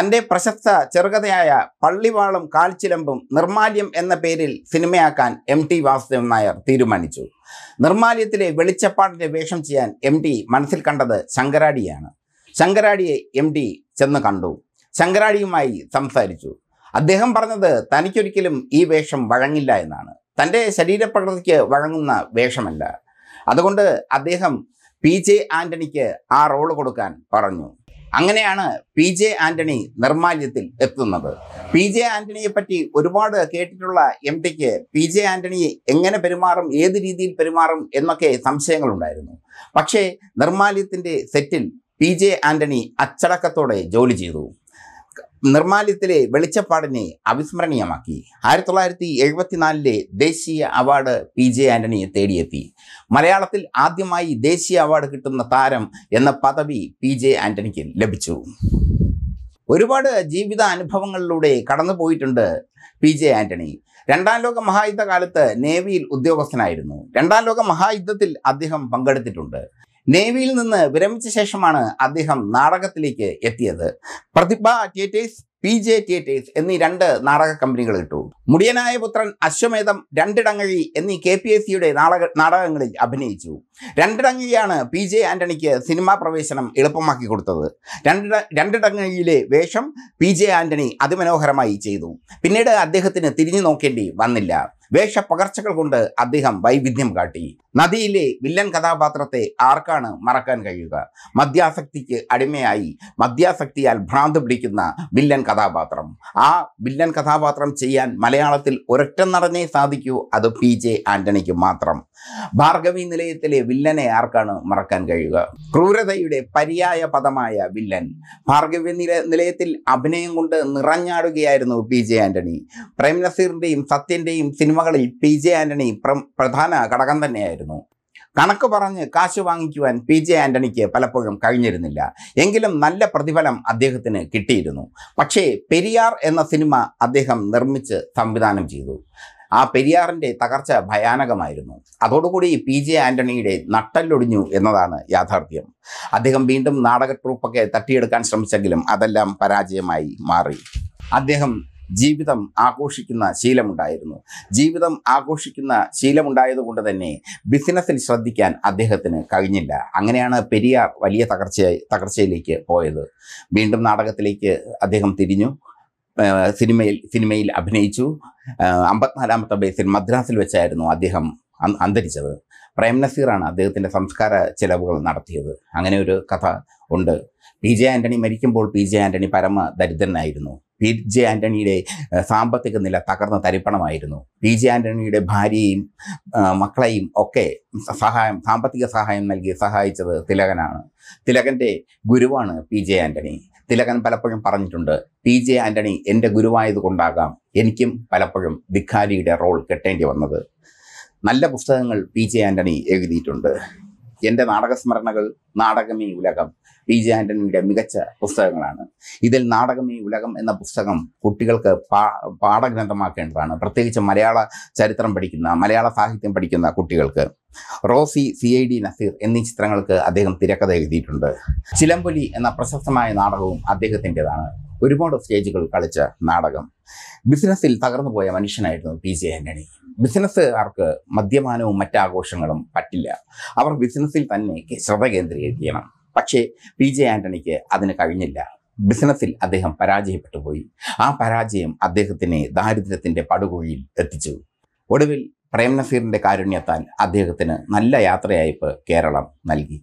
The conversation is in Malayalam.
തൻ്റെ പ്രശസ്ത ചെറുകഥയായ പള്ളിവാളും കാൽച്ചിലമ്പും നിർമാല്യം എന്ന പേരിൽ സിനിമയാക്കാൻ എം ടി വാസുദേവൻ നായർ തീരുമാനിച്ചു നിർമാല്യത്തിലെ വെളിച്ചപ്പാടിൻ്റെ വേഷം ചെയ്യാൻ എം ടി മനസ്സിൽ കണ്ടത് ശങ്കരാടിയാണ് ശങ്കരാടിയെ എം ടി ചെന്ന് കണ്ടു ശങ്കരാടിയുമായി സംസാരിച്ചു അദ്ദേഹം പറഞ്ഞത് തനിക്കൊരിക്കലും ഈ വേഷം വഴങ്ങില്ല എന്നാണ് തൻ്റെ ശരീരപ്രകൃതിക്ക് വഴങ്ങുന്ന വേഷമല്ല അതുകൊണ്ട് അദ്ദേഹം പി ജെ ആൻ്റണിക്ക് ആ റോള് കൊടുക്കാൻ പറഞ്ഞു അങ്ങനെയാണ് പി ജെ ആന്റണി നിർമാല്യത്തിൽ എത്തുന്നത് പി ജെ ആന്റണിയെ പറ്റി ഒരുപാട് കേട്ടിട്ടുള്ള എം ടിക്ക് പി ജെ ആന്റണി എങ്ങനെ പെരുമാറും ഏത് രീതിയിൽ പെരുമാറും എന്നൊക്കെ സംശയങ്ങളുണ്ടായിരുന്നു പക്ഷേ നിർമാല്യത്തിന്റെ സെറ്റിൽ പി ജെ ആന്റണി അച്ചടക്കത്തോടെ ജോലി ചെയ്തു നിർമ്മാല്യത്തിലെ വെളിച്ചപ്പാടിനെ അവിസ്മരണീയമാക്കി ആയിരത്തി തൊള്ളായിരത്തി എഴുപത്തിനാലിലെ ദേശീയ അവാർഡ് പി ജെ ആന്റണിയെ തേടിയെത്തി മലയാളത്തിൽ ആദ്യമായി ദേശീയ അവാർഡ് കിട്ടുന്ന താരം എന്ന പദവി പി ജെ ആന്റണിക്ക് ലഭിച്ചു ഒരുപാട് ജീവിത അനുഭവങ്ങളിലൂടെ കടന്നു പോയിട്ടുണ്ട് പി ജെ ആന്റണി രണ്ടാം ലോക മഹായുദ്ധ കാലത്ത് നേവിയിൽ ഉദ്യോഗസ്ഥനായിരുന്നു രണ്ടാം ലോക മഹായുദ്ധത്തിൽ അദ്ദേഹം പങ്കെടുത്തിട്ടുണ്ട് നേവിയിൽ നിന്ന് വിരമിച്ച ശേഷമാണ് അദ്ദേഹം നാടകത്തിലേക്ക് എത്തിയത് Prathibha theatres P J theatres എന്നീ രണ്ട് നാടക കമ്പനികൾ ഇട്ടു മുടിയനായ പുത്രൻ അശ്വമേധം രണ്ടിടങ്ങഴി എന്നീ കെ പി എസ് സിയുടെ നാടക നാടകങ്ങളിൽ അഭിനയിച്ചു രണ്ടിടങ്ങഴിയാണ് പി ജെ ആന്റണിക്ക് സിനിമാ പ്രവേശനം എളുപ്പമാക്കി കൊടുത്തത് രണ്ടിട രണ്ടിടങ്ങഴിയിലെ വേഷം പി ജെ ആന്റണി അതിമനോഹരമായി ചെയ്തു പിന്നീട് അദ്ദേഹത്തിന് തിരിഞ്ഞു നോക്കേണ്ടി വന്നില്ല പകർച്ചകൾ കൊണ്ട് അദ്ദേഹം വൈവിധ്യം കാട്ടി നദിയിലെ വില്ലൻ കഥാപാത്രത്തെ ആർക്കാണ് മറക്കാൻ കഴിയുക മദ്യാസക്തിക്ക് അടിമയായി മദ്യാസക്തിയാൽ ഭ്രാന്ത് പിടിക്കുന്ന വില്ലൻ കഥാപാത്രം ആ വില്ലൻ കഥാപാത്രം ചെയ്യാൻ മലയാളത്തിൽ ഒരൊറ്റ നടനേ സാധിക്കൂ അത് പി ജെ ആന്റണിക്ക് മാത്രം ഭാർഗവി നിലയത്തിലെ വില്ലനെ ആർക്കാണ് മറക്കാൻ കഴിയുക ക്രൂരതയുടെ പര്യായ പദമായ വില്ലൻ ഭാർഗവി നില നിലയത്തിൽ അഭിനയം കൊണ്ട് നിറഞ്ഞാടുകയായിരുന്നു പി ജെ ആന്റണി പ്രേംനസീറിൻ്റെയും സത്യൻ്റെയും സിനിമകളിൽ പി ജെ ആന്റണി പ്രധാന ഘടകം തന്നെയായിരുന്നു ഉണ്ടായിരുന്നു കണക്ക് പറഞ്ഞ് കാശ് വാങ്ങിക്കുവാൻ പി ജെ ആന്റണിക്ക് പലപ്പോഴും കഴിഞ്ഞിരുന്നില്ല എങ്കിലും നല്ല പ്രതിഫലം അദ്ദേഹത്തിന് കിട്ടിയിരുന്നു പക്ഷേ പെരിയാർ എന്ന സിനിമ അദ്ദേഹം നിർമ്മിച്ച് സംവിധാനം ചെയ്തു ആ പെരിയാറിൻ്റെ തകർച്ച ഭയാനകമായിരുന്നു അതോടുകൂടി പി ജെ ആന്റണിയുടെ നട്ടല്ലൊടിഞ്ഞു എന്നതാണ് യാഥാർത്ഥ്യം അദ്ദേഹം വീണ്ടും നാടക ട്രൂപ്പൊക്കെ തട്ടിയെടുക്കാൻ ശ്രമിച്ചെങ്കിലും അതെല്ലാം പരാജയമായി മാറി അദ്ദേഹം ജീവിതം ആഘോഷിക്കുന്ന ശീലമുണ്ടായിരുന്നു ജീവിതം ആഘോഷിക്കുന്ന ശീലമുണ്ടായതുകൊണ്ട് തന്നെ ബിസിനസ്സിൽ ശ്രദ്ധിക്കാൻ അദ്ദേഹത്തിന് കഴിഞ്ഞില്ല അങ്ങനെയാണ് പെരിയ വലിയ തകർച്ച തകർച്ചയിലേക്ക് പോയത് വീണ്ടും നാടകത്തിലേക്ക് അദ്ദേഹം തിരിഞ്ഞു സിനിമയിൽ സിനിമയിൽ അഭിനയിച്ചു അമ്പത്തിനാലാമത്തെ ബേസിൽ മദ്രാസിൽ വെച്ചായിരുന്നു അദ്ദേഹം അന്തരിച്ചത് പ്രേംനസീറാണ് അദ്ദേഹത്തിൻ്റെ സംസ്കാര ചിലവുകൾ നടത്തിയത് അങ്ങനെ ഒരു കഥ ഉണ്ട് പി ജെ ആൻ്റണി മരിക്കുമ്പോൾ പി ജെ ആൻ്റണി പരമ ദരിദ്രനായിരുന്നു പി ജെ ആൻ്റണിയുടെ സാമ്പത്തിക നില തകർന്ന തരിപ്പണമായിരുന്നു പി ജെ ആൻ്റണിയുടെ ഭാര്യയും മക്കളെയും ഒക്കെ സഹായം സാമ്പത്തിക സഹായം നൽകി സഹായിച്ചത് തിലകനാണ് തിലകൻ്റെ ഗുരുവാണ് പി ജെ ആൻ്റണി തിലകൻ പലപ്പോഴും പറഞ്ഞിട്ടുണ്ട് പി ജെ ആൻ്റണി എൻ്റെ കൊണ്ടാകാം എനിക്കും പലപ്പോഴും ധിക്കാരിയുടെ റോൾ കെട്ടേണ്ടി വന്നത് നല്ല പുസ്തകങ്ങൾ പി ജെ ആൻ്റണി എഴുതിയിട്ടുണ്ട് എൻ്റെ നാടകസ്മരണകൾ നാടകമേ ഉലകം പി ജെ ആൻ്റണിയുടെ മികച്ച പുസ്തകങ്ങളാണ് ഇതിൽ നാടകമേ ഉലകം എന്ന പുസ്തകം കുട്ടികൾക്ക് പാ പാഠഗ്രന്ഥമാക്കേണ്ടതാണ് പ്രത്യേകിച്ച് മലയാള ചരിത്രം പഠിക്കുന്ന മലയാള സാഹിത്യം പഠിക്കുന്ന കുട്ടികൾക്ക് Rosie C I D Nazir എന്നീ ചിത്രങ്ങൾക്ക് അദ്ദേഹം തിരക്കഥ എഴുതിയിട്ടുണ്ട് ചിലമ്പൊലി എന്ന പ്രശസ്തമായ നാടകവും അദ്ദേഹത്തിൻ്റെതാണ് ഒരുപാട് സ്റ്റേജുകൾ കളിച്ച നാടകം ബിസിനസ്സിൽ തകർന്നുപോയ മനുഷ്യനായിരുന്നു പി ജെ ആന്റണി ബിസിനസ്സുകാർക്ക് മദ്യപാനവും മറ്റാഘോഷങ്ങളും പറ്റില്ല അവർ ബിസിനസ്സിൽ തന്നെ ശ്രദ്ധ കേന്ദ്രീകരിക്കണം പക്ഷേ പി ജെ ആന്റണിക്ക് അതിന് കഴിഞ്ഞില്ല ബിസിനസ്സിൽ അദ്ദേഹം പരാജയപ്പെട്ടു പോയി ആ പരാജയം അദ്ദേഹത്തിനെ ദാരിദ്ര്യത്തിന്റെ പടുകുഴിയിൽ എത്തിച്ചു ഒടുവിൽ പ്രേംനസീറിന്റെ കാരുണ്യത്താൽ അദ്ദേഹത്തിന് നല്ല യാത്രയയപ്പ് കേരളം നൽകി